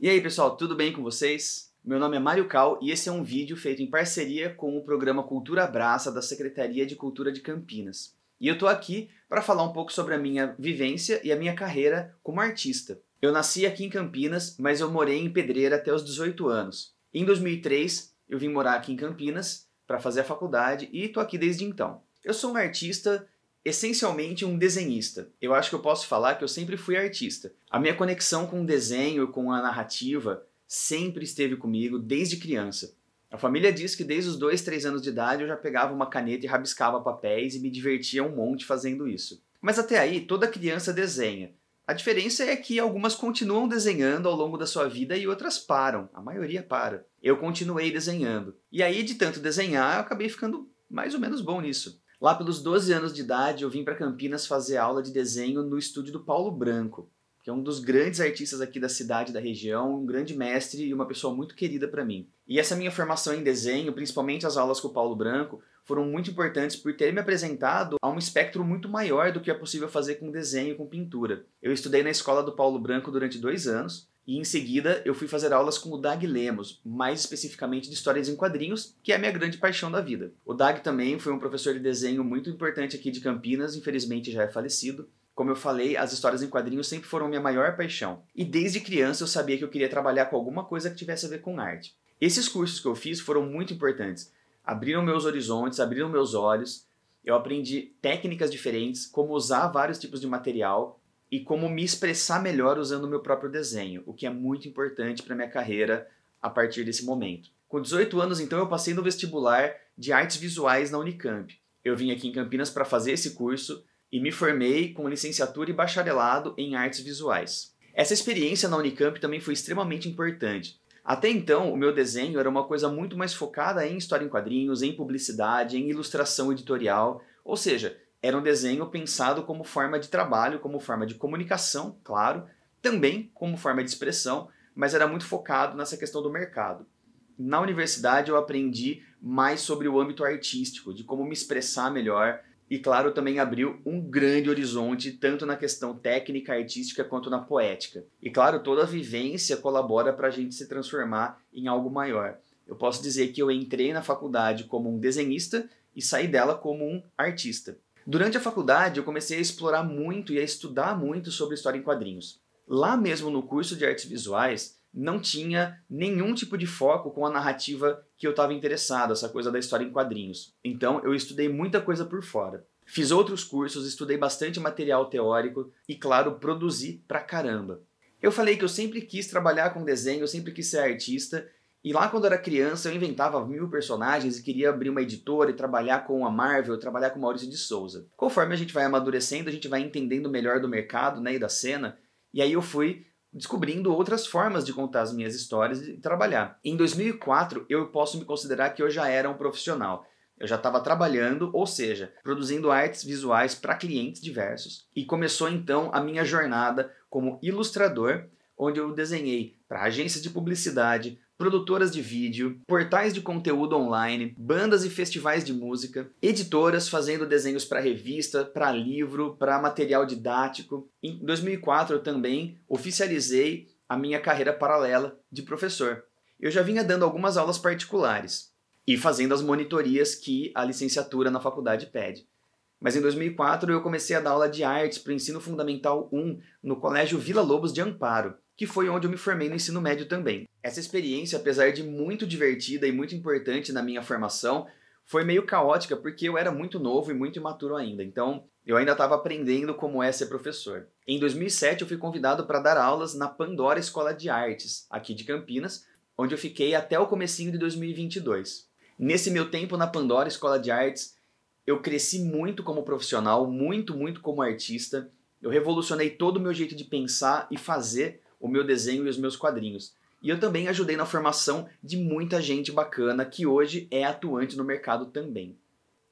E aí, pessoal, tudo bem com vocês? Meu nome é Mário Cal e esse é um vídeo feito em parceria com o programa Cultura Abraça da Secretaria de Cultura de Campinas. E eu tô aqui para falar um pouco sobre a minha vivência e a minha carreira como artista. Eu nasci aqui em Campinas, mas eu morei em Pedreira até os 18 anos. Em 2003, eu vim morar aqui em Campinas para fazer a faculdade e tô aqui desde então. Eu sou um artista essencialmente um desenhista. Eu acho que eu posso falar que eu sempre fui artista. A minha conexão com o desenho, com a narrativa, sempre esteve comigo desde criança. A família diz que desde os dois, três anos de idade eu já pegava uma caneta e rabiscava papéis e me divertia um monte fazendo isso. Mas até aí, toda criança desenha. A diferença é que algumas continuam desenhando ao longo da sua vida e outras param. A maioria para. Eu continuei desenhando. E aí, de tanto desenhar, eu acabei ficando mais ou menos bom nisso. Lá pelos 12 anos de idade, eu vim para Campinas fazer aula de desenho no estúdio do Paulo Branco, que é um dos grandes artistas aqui da cidade, da região, um grande mestre e uma pessoa muito querida para mim. E essa minha formação em desenho, principalmente as aulas com o Paulo Branco, foram muito importantes por ter me apresentado a um espectro muito maior do que é possível fazer com desenho e com pintura. Eu estudei na escola do Paulo Branco durante dois anos, e em seguida eu fui fazer aulas com o Dag Lemos, mais especificamente de histórias em quadrinhos, que é a minha grande paixão da vida. O Dag também foi um professor de desenho muito importante aqui de Campinas, infelizmente já é falecido. Como eu falei, as histórias em quadrinhos sempre foram minha maior paixão. E desde criança eu sabia que eu queria trabalhar com alguma coisa que tivesse a ver com arte. Esses cursos que eu fiz foram muito importantes. Abriram meus horizontes, abriram meus olhos. Eu aprendi técnicas diferentes, como usar vários tipos de material, e como me expressar melhor usando o meu próprio desenho, o que é muito importante para minha carreira a partir desse momento. Com 18 anos, então, eu passei no vestibular de artes visuais na Unicamp. Eu vim aqui em Campinas para fazer esse curso e me formei com licenciatura e bacharelado em artes visuais. Essa experiência na Unicamp também foi extremamente importante. Até então, o meu desenho era uma coisa muito mais focada em história em quadrinhos, em publicidade, em ilustração editorial, ou seja, era um desenho pensado como forma de trabalho, como forma de comunicação, claro, também como forma de expressão, mas era muito focado nessa questão do mercado. Na universidade eu aprendi mais sobre o âmbito artístico, de como me expressar melhor, e claro, também abriu um grande horizonte tanto na questão técnica, artística quanto na poética. E claro, toda a vivência colabora para a gente se transformar em algo maior. Eu posso dizer que eu entrei na faculdade como um desenhista e saí dela como um artista. Durante a faculdade, eu comecei a explorar muito e a estudar muito sobre história em quadrinhos. Lá mesmo no curso de artes visuais, não tinha nenhum tipo de foco com a narrativa que eu estava interessado, essa coisa da história em quadrinhos. Então eu estudei muita coisa por fora. Fiz outros cursos, estudei bastante material teórico e, claro, produzi pra caramba. Eu falei que eu sempre quis trabalhar com desenho, eu sempre quis ser artista e lá quando eu era criança eu inventava mil personagens e queria abrir uma editora e trabalhar com a Marvel, trabalhar com o Maurício de Souza. Conforme a gente vai amadurecendo, a gente vai entendendo melhor do mercado né, e da cena, e aí eu fui descobrindo outras formas de contar as minhas histórias e trabalhar. Em 2004 eu posso me considerar que eu já era um profissional. Eu já estava trabalhando, ou seja, produzindo artes visuais para clientes diversos. E começou então a minha jornada como ilustrador, onde eu desenhei para agências de publicidade, produtoras de vídeo, portais de conteúdo online, bandas e festivais de música, editoras fazendo desenhos para revista, para livro, para material didático. Em 2004 eu também oficializei a minha carreira paralela de professor. Eu já vinha dando algumas aulas particulares e fazendo as monitorias que a licenciatura na faculdade pede. Mas em 2004 eu comecei a dar aula de artes para o ensino fundamental 1 no Colégio Vila Lobos de Amparo, que foi onde eu me formei no ensino médio também. Essa experiência, apesar de muito divertida e muito importante na minha formação, foi meio caótica porque eu era muito novo e muito imaturo ainda. Então, eu ainda estava aprendendo como é ser professor. Em 2007, eu fui convidado para dar aulas na Pandora Escola de Artes, aqui de Campinas, onde eu fiquei até o comecinho de 2022. Nesse meu tempo na Pandora Escola de Artes, eu cresci muito como profissional, muito, muito como artista. Eu revolucionei todo o meu jeito de pensar e fazer o meu desenho e os meus quadrinhos. E eu também ajudei na formação de muita gente bacana que hoje é atuante no mercado também.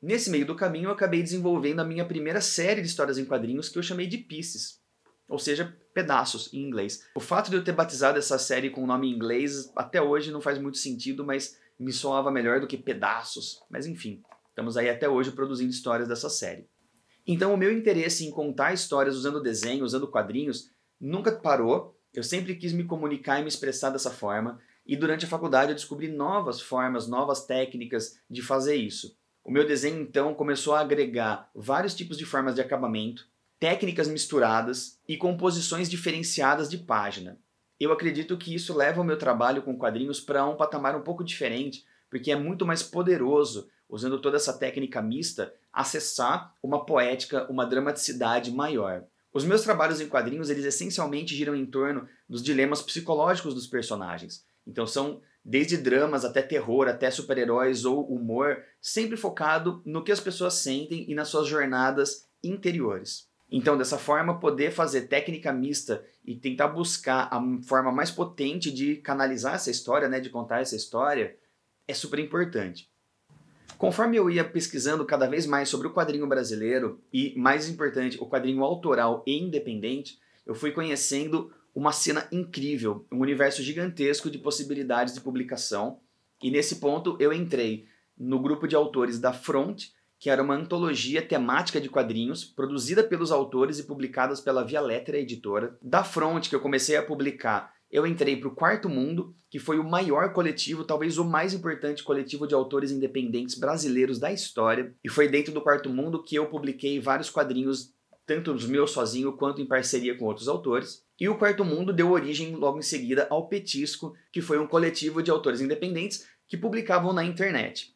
Nesse meio do caminho, eu acabei desenvolvendo a minha primeira série de histórias em quadrinhos que eu chamei de Pieces, ou seja, pedaços em inglês. O fato de eu ter batizado essa série com o nome em inglês até hoje não faz muito sentido, mas me soava melhor do que pedaços. Mas enfim, estamos aí até hoje produzindo histórias dessa série. Então, o meu interesse em contar histórias usando desenho, usando quadrinhos, nunca parou eu sempre quis me comunicar e me expressar dessa forma, e durante a faculdade eu descobri novas formas, novas técnicas de fazer isso. O meu desenho então começou a agregar vários tipos de formas de acabamento, técnicas misturadas e composições diferenciadas de página. Eu acredito que isso leva o meu trabalho com quadrinhos para um patamar um pouco diferente, porque é muito mais poderoso, usando toda essa técnica mista, acessar uma poética, uma dramaticidade maior. Os meus trabalhos em quadrinhos, eles essencialmente giram em torno dos dilemas psicológicos dos personagens. Então são desde dramas até terror, até super-heróis ou humor, sempre focado no que as pessoas sentem e nas suas jornadas interiores. Então, dessa forma, poder fazer técnica mista e tentar buscar a forma mais potente de canalizar essa história, né, de contar essa história, é super importante. Conforme eu ia pesquisando cada vez mais sobre o quadrinho brasileiro e, mais importante, o quadrinho autoral e independente, eu fui conhecendo uma cena incrível, um universo gigantesco de possibilidades de publicação. E nesse ponto eu entrei no grupo de autores da Front, que era uma antologia temática de quadrinhos produzida pelos autores e publicadas pela Via Letra Editora. Da Front, que eu comecei a publicar eu entrei para o Quarto Mundo, que foi o maior coletivo, talvez o mais importante coletivo de autores independentes brasileiros da história. E foi dentro do Quarto Mundo que eu publiquei vários quadrinhos, tanto os meus sozinho quanto em parceria com outros autores. E o Quarto Mundo deu origem logo em seguida ao Petisco, que foi um coletivo de autores independentes que publicavam na internet.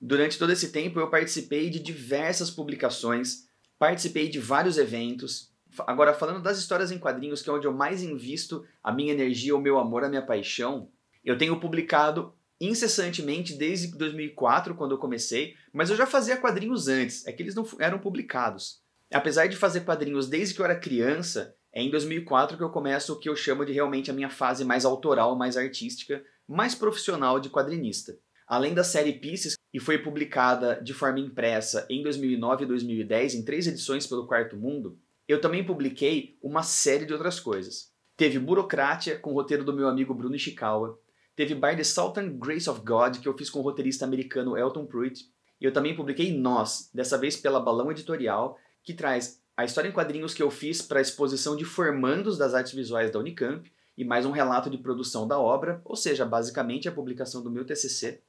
Durante todo esse tempo eu participei de diversas publicações, participei de vários eventos, Agora, falando das histórias em quadrinhos, que é onde eu mais invisto a minha energia, o meu amor, a minha paixão, eu tenho publicado incessantemente desde 2004, quando eu comecei, mas eu já fazia quadrinhos antes, é que eles não eram publicados. Apesar de fazer quadrinhos desde que eu era criança, é em 2004 que eu começo o que eu chamo de realmente a minha fase mais autoral, mais artística, mais profissional de quadrinista. Além da série Pieces, que foi publicada de forma impressa em 2009 e 2010 em três edições pelo Quarto Mundo, eu também publiquei uma série de outras coisas. Teve Burocrácia, com o roteiro do meu amigo Bruno Ishikawa. Teve By the Southern Grace of God, que eu fiz com o roteirista americano Elton Pruitt. E eu também publiquei Nós, dessa vez pela Balão Editorial, que traz a história em quadrinhos que eu fiz para a exposição de formandos das artes visuais da Unicamp e mais um relato de produção da obra, ou seja, basicamente a publicação do meu TCC.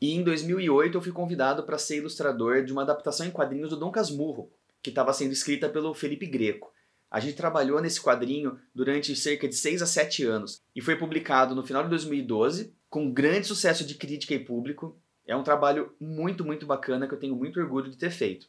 E em 2008 eu fui convidado para ser ilustrador de uma adaptação em quadrinhos do Dom Casmurro, que estava sendo escrita pelo Felipe Greco. A gente trabalhou nesse quadrinho durante cerca de 6 a 7 anos e foi publicado no final de 2012, com grande sucesso de crítica e público. É um trabalho muito, muito bacana que eu tenho muito orgulho de ter feito.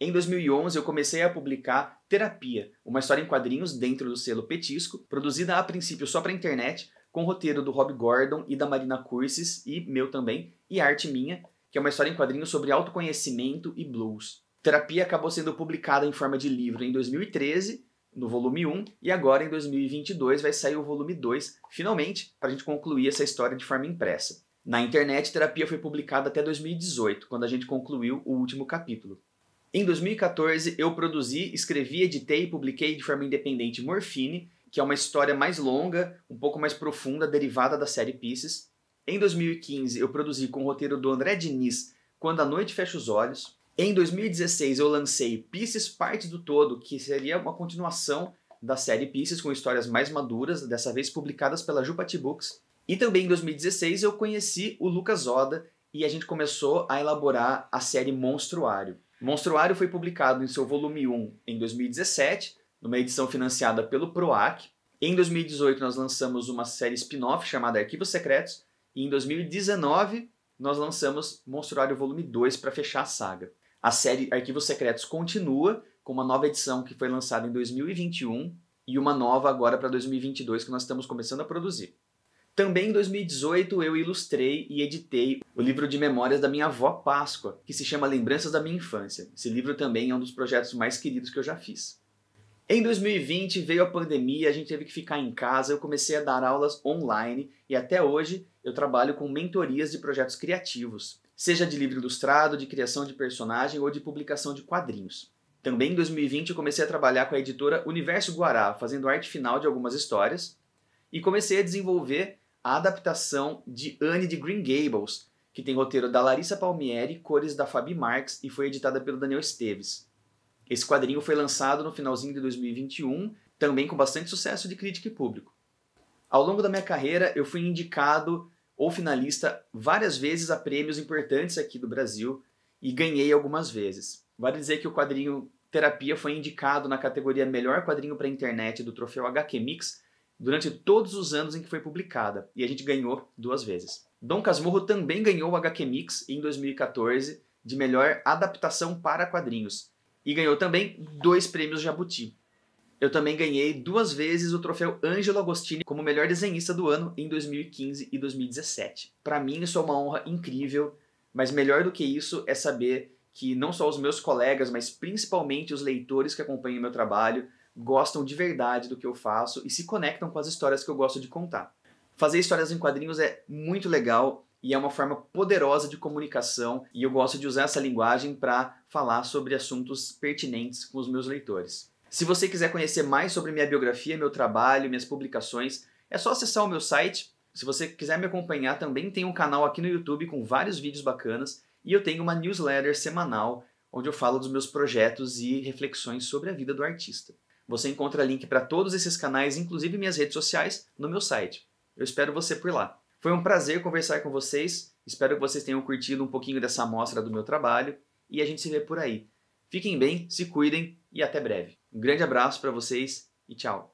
Em 2011, eu comecei a publicar Terapia, uma história em quadrinhos dentro do selo Petisco, produzida a princípio só para internet, com roteiro do Rob Gordon e da Marina Cursis, e meu também, e arte minha, que é uma história em quadrinhos sobre autoconhecimento e blues. Terapia acabou sendo publicada em forma de livro em 2013, no volume 1, e agora em 2022 vai sair o volume 2, finalmente, para a gente concluir essa história de forma impressa. Na internet, Terapia foi publicada até 2018, quando a gente concluiu o último capítulo. Em 2014, eu produzi, escrevi, editei e publiquei de forma independente Morfine, que é uma história mais longa, um pouco mais profunda, derivada da série Pieces. Em 2015, eu produzi com o roteiro do André Diniz, Quando a Noite Fecha os Olhos, em 2016 eu lancei Pieces Partes do Todo, que seria uma continuação da série Pieces com histórias mais maduras, dessa vez publicadas pela Jupati Books. E também em 2016 eu conheci o Lucas Oda e a gente começou a elaborar a série Monstruário. Monstruário foi publicado em seu volume 1 em 2017, numa edição financiada pelo PROAC. Em 2018 nós lançamos uma série spin-off chamada Arquivos Secretos e em 2019 nós lançamos Monstruário Volume 2 para fechar a saga. A série Arquivos Secretos continua com uma nova edição que foi lançada em 2021 e uma nova agora para 2022 que nós estamos começando a produzir. Também em 2018 eu ilustrei e editei o livro de memórias da minha avó Páscoa, que se chama Lembranças da Minha Infância. Esse livro também é um dos projetos mais queridos que eu já fiz. Em 2020 veio a pandemia, a gente teve que ficar em casa, eu comecei a dar aulas online e até hoje eu trabalho com mentorias de projetos criativos seja de livro ilustrado, de criação de personagem ou de publicação de quadrinhos. Também em 2020 eu comecei a trabalhar com a editora Universo Guará, fazendo arte final de algumas histórias, e comecei a desenvolver a adaptação de Anne de Green Gables, que tem roteiro da Larissa Palmieri, cores da Fabi Marx e foi editada pelo Daniel Esteves. Esse quadrinho foi lançado no finalzinho de 2021, também com bastante sucesso de crítica e público. Ao longo da minha carreira, eu fui indicado ou finalista várias vezes a prêmios importantes aqui do Brasil e ganhei algumas vezes. Vale dizer que o quadrinho Terapia foi indicado na categoria Melhor Quadrinho para a Internet do troféu HQ Mix durante todos os anos em que foi publicada, e a gente ganhou duas vezes. Dom Casmurro também ganhou o HQ Mix em 2014 de melhor adaptação para quadrinhos e ganhou também dois prêmios Jabuti, eu também ganhei duas vezes o troféu Angelo Agostini como melhor desenhista do ano em 2015 e 2017. Para mim isso é uma honra incrível, mas melhor do que isso é saber que não só os meus colegas, mas principalmente os leitores que acompanham meu trabalho gostam de verdade do que eu faço e se conectam com as histórias que eu gosto de contar. Fazer histórias em quadrinhos é muito legal e é uma forma poderosa de comunicação e eu gosto de usar essa linguagem para falar sobre assuntos pertinentes com os meus leitores. Se você quiser conhecer mais sobre minha biografia, meu trabalho, minhas publicações, é só acessar o meu site. Se você quiser me acompanhar, também tem um canal aqui no YouTube com vários vídeos bacanas e eu tenho uma newsletter semanal onde eu falo dos meus projetos e reflexões sobre a vida do artista. Você encontra link para todos esses canais, inclusive minhas redes sociais, no meu site. Eu espero você por lá. Foi um prazer conversar com vocês. Espero que vocês tenham curtido um pouquinho dessa amostra do meu trabalho e a gente se vê por aí. Fiquem bem, se cuidem e até breve. Um grande abraço para vocês e tchau.